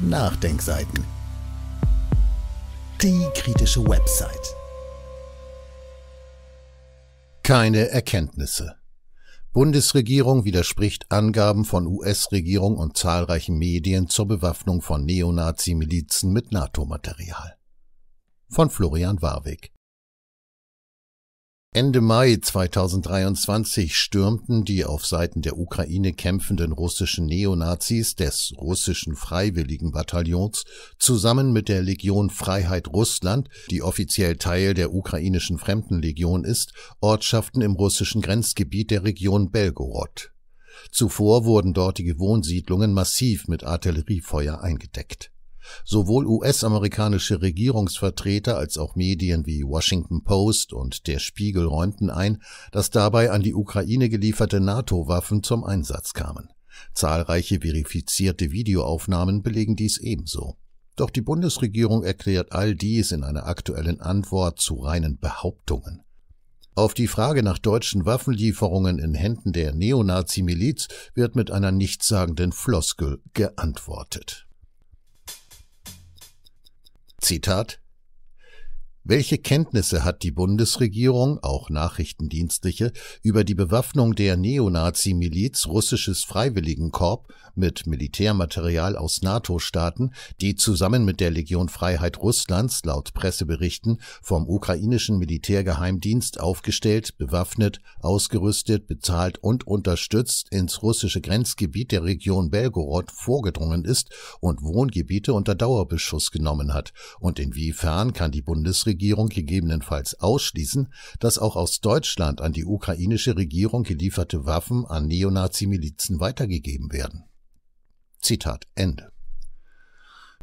Nachdenkseiten. Die kritische Website. Keine Erkenntnisse. Bundesregierung widerspricht Angaben von US-Regierung und zahlreichen Medien zur Bewaffnung von Neonazi-Milizen mit NATO-Material. Von Florian Warwick. Ende Mai 2023 stürmten die auf Seiten der Ukraine kämpfenden russischen Neonazis des russischen Freiwilligenbataillons zusammen mit der Legion Freiheit Russland, die offiziell Teil der ukrainischen Fremdenlegion ist, Ortschaften im russischen Grenzgebiet der Region Belgorod. Zuvor wurden dortige Wohnsiedlungen massiv mit Artilleriefeuer eingedeckt. Sowohl US-amerikanische Regierungsvertreter als auch Medien wie Washington Post und der Spiegel räumten ein, dass dabei an die Ukraine gelieferte NATO-Waffen zum Einsatz kamen. Zahlreiche verifizierte Videoaufnahmen belegen dies ebenso. Doch die Bundesregierung erklärt all dies in einer aktuellen Antwort zu reinen Behauptungen. Auf die Frage nach deutschen Waffenlieferungen in Händen der Neonazi-Miliz wird mit einer nichtssagenden Floskel geantwortet. Zitat welche Kenntnisse hat die Bundesregierung, auch nachrichtendienstliche, über die Bewaffnung der Neonazi-Miliz russisches Freiwilligenkorb mit Militärmaterial aus NATO-Staaten, die zusammen mit der Legion Freiheit Russlands laut Presseberichten vom ukrainischen Militärgeheimdienst aufgestellt, bewaffnet, ausgerüstet, bezahlt und unterstützt ins russische Grenzgebiet der Region Belgorod vorgedrungen ist und Wohngebiete unter Dauerbeschuss genommen hat? Und inwiefern kann die Bundesregierung Bundesregierung gegebenenfalls ausschließen, dass auch aus Deutschland an die ukrainische Regierung gelieferte Waffen an Neonazi-Milizen weitergegeben werden. Zitat Ende.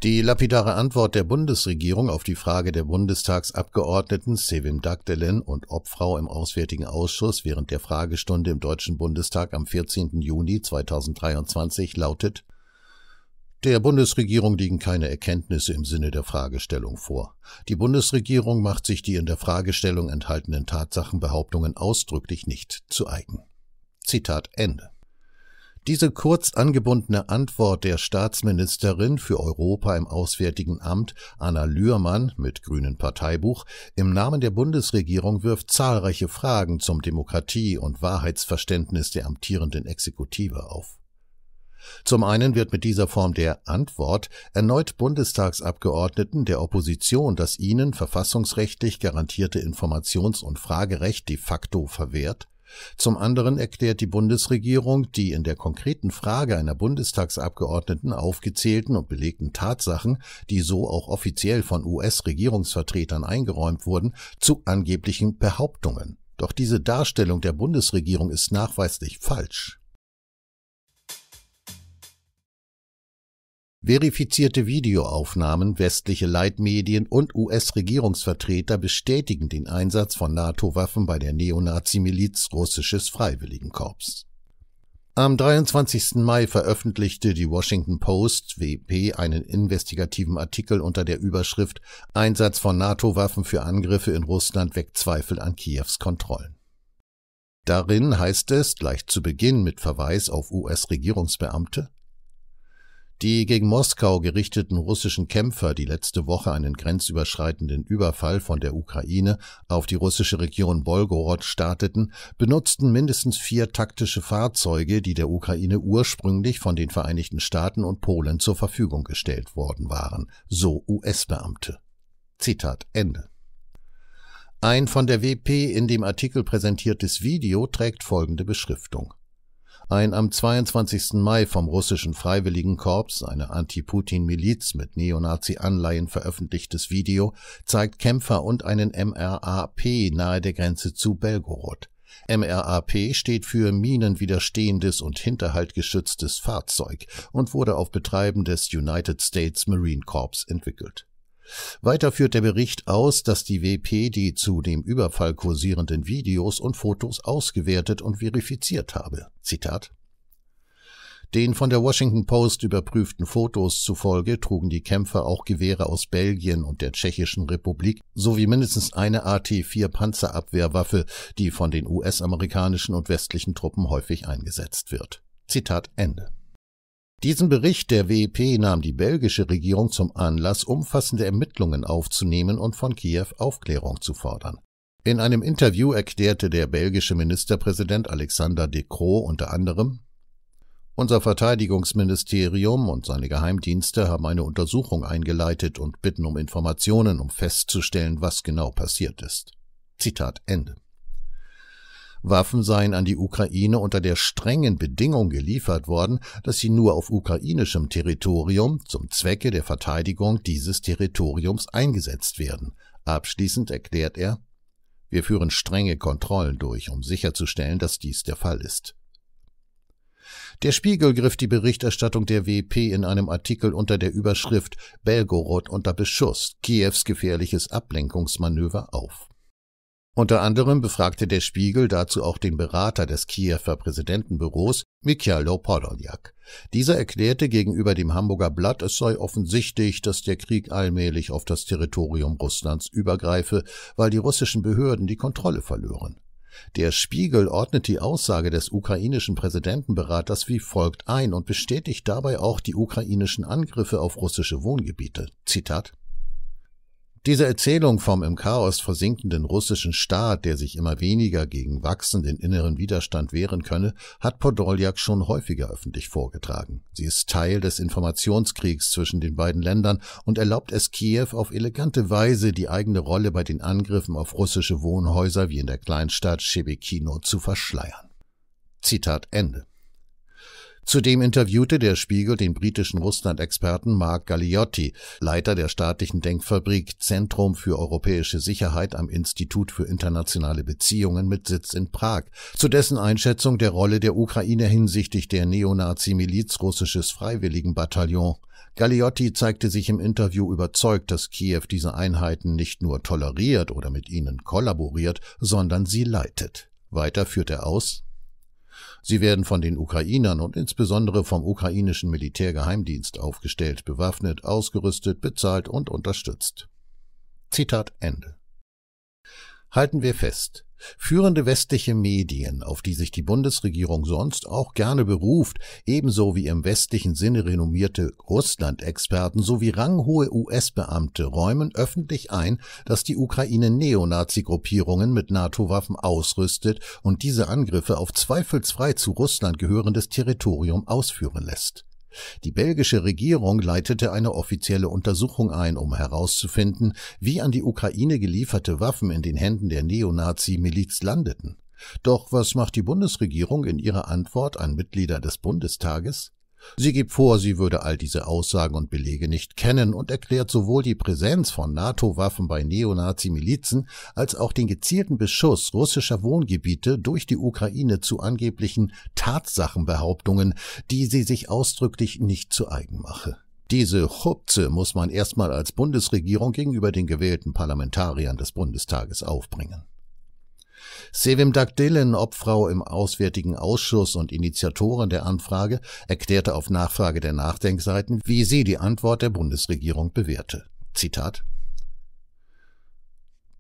Die lapidare Antwort der Bundesregierung auf die Frage der Bundestagsabgeordneten Sevim Dagdelen und Obfrau im Auswärtigen Ausschuss während der Fragestunde im Deutschen Bundestag am 14. Juni 2023 lautet der Bundesregierung liegen keine Erkenntnisse im Sinne der Fragestellung vor. Die Bundesregierung macht sich die in der Fragestellung enthaltenen Tatsachenbehauptungen ausdrücklich nicht zu eigen. Zitat Ende. Diese kurz angebundene Antwort der Staatsministerin für Europa im Auswärtigen Amt, Anna Lührmann mit grünen Parteibuch, im Namen der Bundesregierung wirft zahlreiche Fragen zum Demokratie- und Wahrheitsverständnis der amtierenden Exekutive auf. Zum einen wird mit dieser Form der Antwort erneut Bundestagsabgeordneten der Opposition das ihnen verfassungsrechtlich garantierte Informations- und Fragerecht de facto verwehrt, zum anderen erklärt die Bundesregierung die in der konkreten Frage einer Bundestagsabgeordneten aufgezählten und belegten Tatsachen, die so auch offiziell von US-Regierungsvertretern eingeräumt wurden, zu angeblichen Behauptungen. Doch diese Darstellung der Bundesregierung ist nachweislich falsch. Verifizierte Videoaufnahmen, westliche Leitmedien und US-Regierungsvertreter bestätigen den Einsatz von NATO-Waffen bei der Neonazi-Miliz Russisches Freiwilligenkorps. Am 23. Mai veröffentlichte die Washington Post WP einen investigativen Artikel unter der Überschrift Einsatz von NATO-Waffen für Angriffe in Russland weckt Zweifel an Kiews Kontrollen. Darin heißt es gleich zu Beginn mit Verweis auf US-Regierungsbeamte die gegen Moskau gerichteten russischen Kämpfer, die letzte Woche einen grenzüberschreitenden Überfall von der Ukraine auf die russische Region Bolgorod starteten, benutzten mindestens vier taktische Fahrzeuge, die der Ukraine ursprünglich von den Vereinigten Staaten und Polen zur Verfügung gestellt worden waren, so US-Beamte. Zitat Ende. Ein von der WP in dem Artikel präsentiertes Video trägt folgende Beschriftung. Ein am 22. Mai vom russischen Freiwilligenkorps, eine Anti-Putin-Miliz mit Neonazi-Anleihen veröffentlichtes Video, zeigt Kämpfer und einen MRAP nahe der Grenze zu Belgorod. MRAP steht für minenwiderstehendes und hinterhaltgeschütztes Fahrzeug und wurde auf Betreiben des United States Marine Corps entwickelt weiter führt der Bericht aus, dass die WP die zu dem Überfall kursierenden Videos und Fotos ausgewertet und verifiziert habe. Zitat den von der Washington Post überprüften Fotos zufolge trugen die Kämpfer auch Gewehre aus Belgien und der Tschechischen Republik sowie mindestens eine AT-4 Panzerabwehrwaffe, die von den US-amerikanischen und westlichen Truppen häufig eingesetzt wird. Zitat Ende. Diesen Bericht der WEP nahm die belgische Regierung zum Anlass, umfassende Ermittlungen aufzunehmen und von Kiew Aufklärung zu fordern. In einem Interview erklärte der belgische Ministerpräsident Alexander De Croo unter anderem Unser Verteidigungsministerium und seine Geheimdienste haben eine Untersuchung eingeleitet und bitten um Informationen, um festzustellen, was genau passiert ist. Zitat Ende. Waffen seien an die Ukraine unter der strengen Bedingung geliefert worden, dass sie nur auf ukrainischem Territorium zum Zwecke der Verteidigung dieses Territoriums eingesetzt werden. Abschließend erklärt er Wir führen strenge Kontrollen durch, um sicherzustellen, dass dies der Fall ist. Der Spiegel griff die Berichterstattung der WP in einem Artikel unter der Überschrift Belgorod unter Beschuss, Kiews gefährliches Ablenkungsmanöver auf. Unter anderem befragte der Spiegel dazu auch den Berater des Kiewer Präsidentenbüros, Mikhailo Podoljak. Dieser erklärte gegenüber dem Hamburger Blatt, es sei offensichtlich, dass der Krieg allmählich auf das Territorium Russlands übergreife, weil die russischen Behörden die Kontrolle verlören. Der Spiegel ordnet die Aussage des ukrainischen Präsidentenberaters wie folgt ein und bestätigt dabei auch die ukrainischen Angriffe auf russische Wohngebiete. Zitat diese Erzählung vom im Chaos versinkenden russischen Staat, der sich immer weniger gegen wachsenden inneren Widerstand wehren könne, hat Podoljak schon häufiger öffentlich vorgetragen. Sie ist Teil des Informationskriegs zwischen den beiden Ländern und erlaubt es Kiew auf elegante Weise, die eigene Rolle bei den Angriffen auf russische Wohnhäuser wie in der Kleinstadt Shebekino zu verschleiern. Zitat Ende. Zudem interviewte der Spiegel den britischen Russland-Experten Mark Galliotti, Leiter der staatlichen Denkfabrik Zentrum für europäische Sicherheit am Institut für internationale Beziehungen mit Sitz in Prag, zu dessen Einschätzung der Rolle der Ukraine hinsichtlich der Neonazi-Miliz russisches Freiwilligenbataillon. Galliotti zeigte sich im Interview überzeugt, dass Kiew diese Einheiten nicht nur toleriert oder mit ihnen kollaboriert, sondern sie leitet. Weiter führt er aus Sie werden von den Ukrainern und insbesondere vom ukrainischen Militärgeheimdienst aufgestellt, bewaffnet, ausgerüstet, bezahlt und unterstützt. Zitat Ende. Halten wir fest, Führende westliche Medien, auf die sich die Bundesregierung sonst auch gerne beruft, ebenso wie im westlichen Sinne renommierte Russland-Experten sowie ranghohe US-Beamte räumen öffentlich ein, dass die Ukraine Neonazi-Gruppierungen mit NATO-Waffen ausrüstet und diese Angriffe auf zweifelsfrei zu Russland gehörendes Territorium ausführen lässt. Die belgische Regierung leitete eine offizielle Untersuchung ein, um herauszufinden, wie an die Ukraine gelieferte Waffen in den Händen der Neonazi-Miliz landeten. Doch was macht die Bundesregierung in ihrer Antwort an Mitglieder des Bundestages? Sie gibt vor, sie würde all diese Aussagen und Belege nicht kennen und erklärt sowohl die Präsenz von NATO-Waffen bei Neonazi-Milizen als auch den gezielten Beschuss russischer Wohngebiete durch die Ukraine zu angeblichen Tatsachenbehauptungen, die sie sich ausdrücklich nicht zu eigen mache. Diese Chupze muss man erstmal als Bundesregierung gegenüber den gewählten Parlamentariern des Bundestages aufbringen. Sevim Dagdillen, Obfrau im Auswärtigen Ausschuss und Initiatorin der Anfrage, erklärte auf Nachfrage der Nachdenkseiten, wie sie die Antwort der Bundesregierung bewährte. Zitat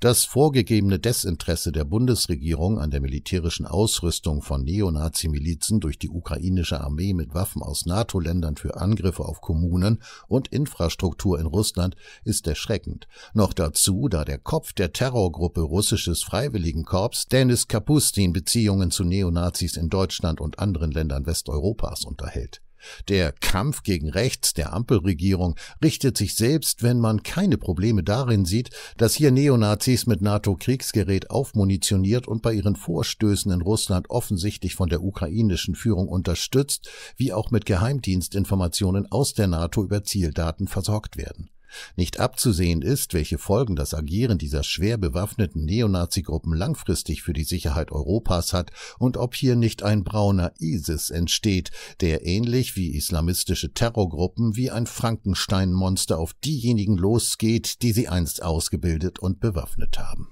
das vorgegebene Desinteresse der Bundesregierung an der militärischen Ausrüstung von Neonazi-Milizen durch die ukrainische Armee mit Waffen aus NATO-Ländern für Angriffe auf Kommunen und Infrastruktur in Russland ist erschreckend. Noch dazu, da der Kopf der Terrorgruppe Russisches Freiwilligenkorps Denis Kapustin Beziehungen zu Neonazis in Deutschland und anderen Ländern Westeuropas unterhält. Der Kampf gegen rechts der Ampelregierung richtet sich selbst, wenn man keine Probleme darin sieht, dass hier Neonazis mit NATO-Kriegsgerät aufmunitioniert und bei ihren Vorstößen in Russland offensichtlich von der ukrainischen Führung unterstützt, wie auch mit Geheimdienstinformationen aus der NATO über Zieldaten versorgt werden. Nicht abzusehen ist, welche Folgen das Agieren dieser schwer bewaffneten Neonazi-Gruppen langfristig für die Sicherheit Europas hat und ob hier nicht ein brauner ISIS entsteht, der ähnlich wie islamistische Terrorgruppen wie ein Frankenstein-Monster auf diejenigen losgeht, die sie einst ausgebildet und bewaffnet haben.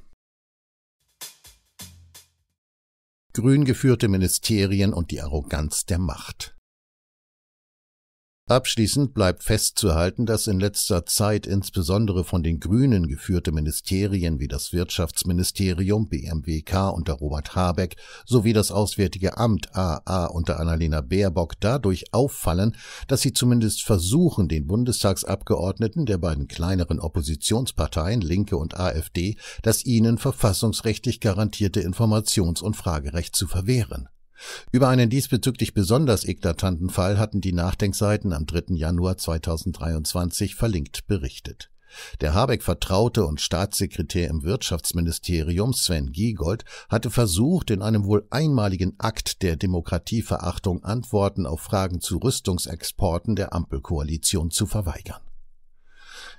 Grün geführte Ministerien und die Arroganz der Macht. Abschließend bleibt festzuhalten, dass in letzter Zeit insbesondere von den Grünen geführte Ministerien wie das Wirtschaftsministerium BMWK unter Robert Habeck sowie das Auswärtige Amt AA unter Annalena Baerbock dadurch auffallen, dass sie zumindest versuchen, den Bundestagsabgeordneten der beiden kleineren Oppositionsparteien Linke und AfD das ihnen verfassungsrechtlich garantierte Informations- und Fragerecht zu verwehren. Über einen diesbezüglich besonders eklatanten Fall hatten die Nachdenkseiten am 3. Januar 2023 verlinkt berichtet. Der Habeck-Vertraute und Staatssekretär im Wirtschaftsministerium Sven Giegold hatte versucht, in einem wohl einmaligen Akt der Demokratieverachtung Antworten auf Fragen zu Rüstungsexporten der Ampelkoalition zu verweigern.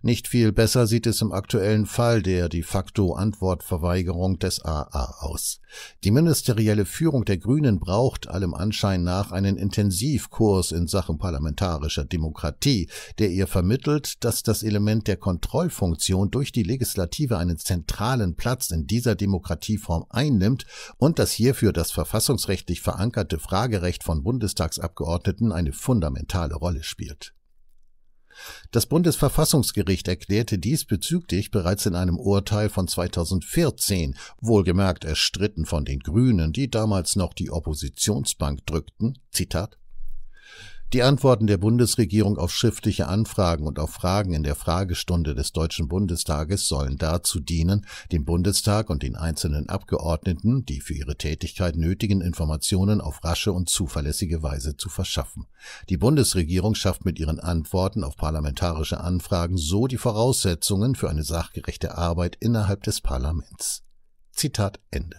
Nicht viel besser sieht es im aktuellen Fall der de facto Antwortverweigerung des AA aus. Die ministerielle Führung der Grünen braucht allem Anschein nach einen Intensivkurs in Sachen parlamentarischer Demokratie, der ihr vermittelt, dass das Element der Kontrollfunktion durch die Legislative einen zentralen Platz in dieser Demokratieform einnimmt und dass hierfür das verfassungsrechtlich verankerte Fragerecht von Bundestagsabgeordneten eine fundamentale Rolle spielt. Das Bundesverfassungsgericht erklärte diesbezüglich bereits in einem Urteil von 2014, wohlgemerkt erstritten von den Grünen, die damals noch die Oppositionsbank drückten, Zitat, die Antworten der Bundesregierung auf schriftliche Anfragen und auf Fragen in der Fragestunde des Deutschen Bundestages sollen dazu dienen, dem Bundestag und den einzelnen Abgeordneten die für ihre Tätigkeit nötigen Informationen auf rasche und zuverlässige Weise zu verschaffen. Die Bundesregierung schafft mit ihren Antworten auf parlamentarische Anfragen so die Voraussetzungen für eine sachgerechte Arbeit innerhalb des Parlaments. Zitat Ende.